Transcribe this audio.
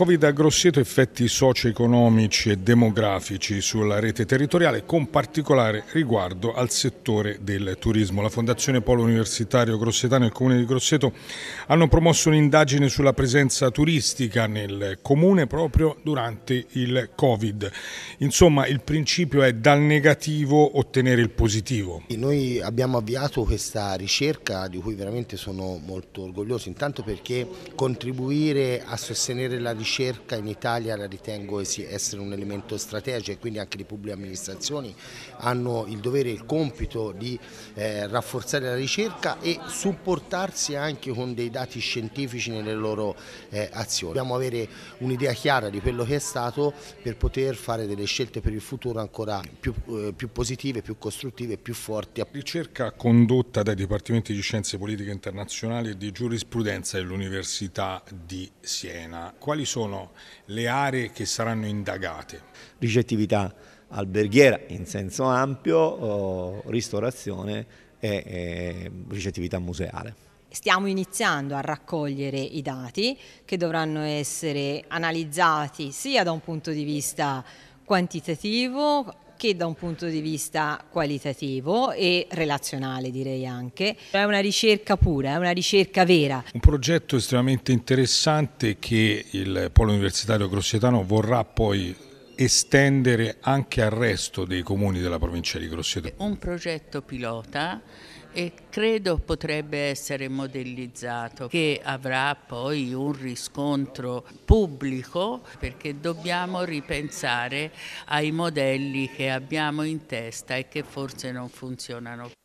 Covid ha grosseto effetti socio-economici e demografici sulla rete territoriale, con particolare riguardo al settore del turismo. La Fondazione Polo Universitario Grossetano e il Comune di Grosseto hanno promosso un'indagine sulla presenza turistica nel comune proprio durante il Covid. Insomma, il principio è dal negativo ottenere il positivo. Noi abbiamo avviato questa ricerca di cui veramente sono molto orgoglioso, intanto perché contribuire a sostenere la ricerca ricerca in Italia la ritengo essere un elemento strategico e quindi anche le pubbliche amministrazioni hanno il dovere e il compito di eh, rafforzare la ricerca e supportarsi anche con dei dati scientifici nelle loro eh, azioni. Dobbiamo avere un'idea chiara di quello che è stato per poter fare delle scelte per il futuro ancora più, eh, più positive, più costruttive, e più forti. Ricerca condotta dai Dipartimenti di Scienze Politiche Internazionali e di Giurisprudenza dell'Università di Siena. Quali sono le aree che saranno indagate. Ricettività alberghiera in senso ampio, oh, ristorazione e ricettività museale. Stiamo iniziando a raccogliere i dati che dovranno essere analizzati sia da un punto di vista quantitativo che da un punto di vista qualitativo e relazionale direi anche. È una ricerca pura, è una ricerca vera. Un progetto estremamente interessante che il Polo Universitario Grossetano vorrà poi estendere anche al resto dei comuni della provincia di Grosseto? Un progetto pilota e credo potrebbe essere modellizzato che avrà poi un riscontro pubblico perché dobbiamo ripensare ai modelli che abbiamo in testa e che forse non funzionano. più.